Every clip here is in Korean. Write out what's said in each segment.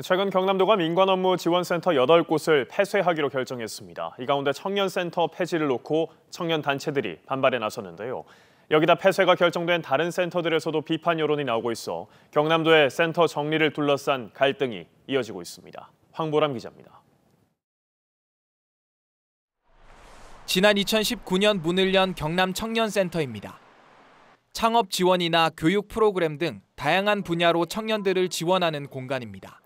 최근 경남도가 민관 업무 지원센터 8곳을 폐쇄하기로 결정했습니다. 이 가운데 청년센터 폐지를 놓고 청년 단체들이 반발에 나섰는데요. 여기다 폐쇄가 결정된 다른 센터들에서도 비판 여론이 나오고 있어 경남도의 센터 정리를 둘러싼 갈등이 이어지고 있습니다. 황보람 기자입니다. 지난 2019년 문을 연 경남 청년센터입니다. 창업 지원이나 교육 프로그램 등 다양한 분야로 청년들을 지원하는 공간입니다.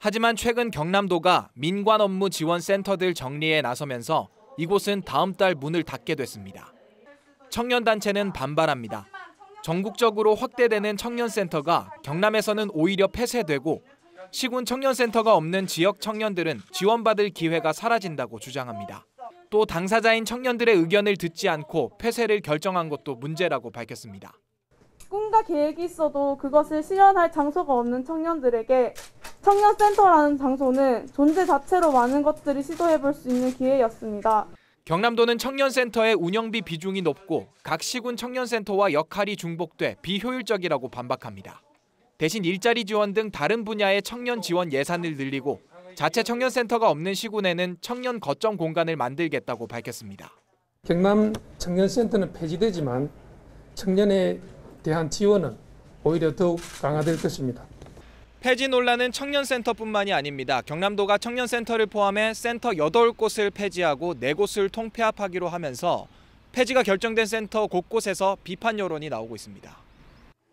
하지만 최근 경남도가 민관 업무 지원 센터들 정리에 나서면서 이곳은 다음 달 문을 닫게 됐습니다. 청년단체는 반발합니다. 전국적으로 확대되는 청년센터가 경남에서는 오히려 폐쇄되고 시군 청년센터가 없는 지역 청년들은 지원받을 기회가 사라진다고 주장합니다. 또 당사자인 청년들의 의견을 듣지 않고 폐쇄를 결정한 것도 문제라고 밝혔습니다. 꿈과 계획이 있어도 그것을 실현할 장소가 없는 청년들에게 청년센터라는 장소는 존재 자체로 많은 것들을 시도해 볼 수 있는 기회였습니다. 경남도는 청년센터의 운영비 비중이 높고 각 시군 청년센터와 역할이 중복돼 비효율적이라고 반박합니다. 대신 일자리 지원 등 다른 분야의 청년 지원 예산을 늘리고 자체 청년센터가 없는 시군에는 청년 거점 공간을 만들겠다고 밝혔습니다. 경남 청년센터는 폐지되지만 청년의 대한 지원은 오히려 더욱 강화될 것입니다. 폐지 논란은 청년센터뿐만이 아닙니다. 경남도가 청년센터를 포함해 센터 8곳을 폐지하고 4곳을 통폐합하기로 하면서 폐지가 결정된 센터 곳곳에서 비판 여론이 나오고 있습니다.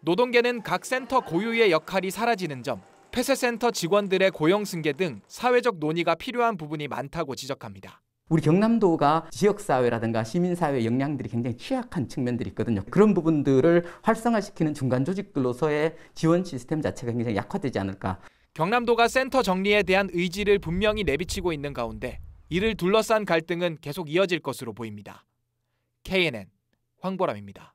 노동계는 각 센터 고유의 역할이 사라지는 점, 폐쇄센터 직원들의 고용 승계 등 사회적 논의가 필요한 부분이 많다고 지적합니다. 우리 경남도가 지역사회라든가 시민사회 역량들이 굉장히 취약한 측면들이 있거든요. 그런 부분들을 활성화시키는 중간조직들로서의 지원 시스템 자체가 굉장히 약화되지 않을까. 경남도가 센터 정리에 대한 의지를 분명히 내비치고 있는 가운데 이를 둘러싼 갈등은 계속 이어질 것으로 보입니다. KNN 황보람입니다.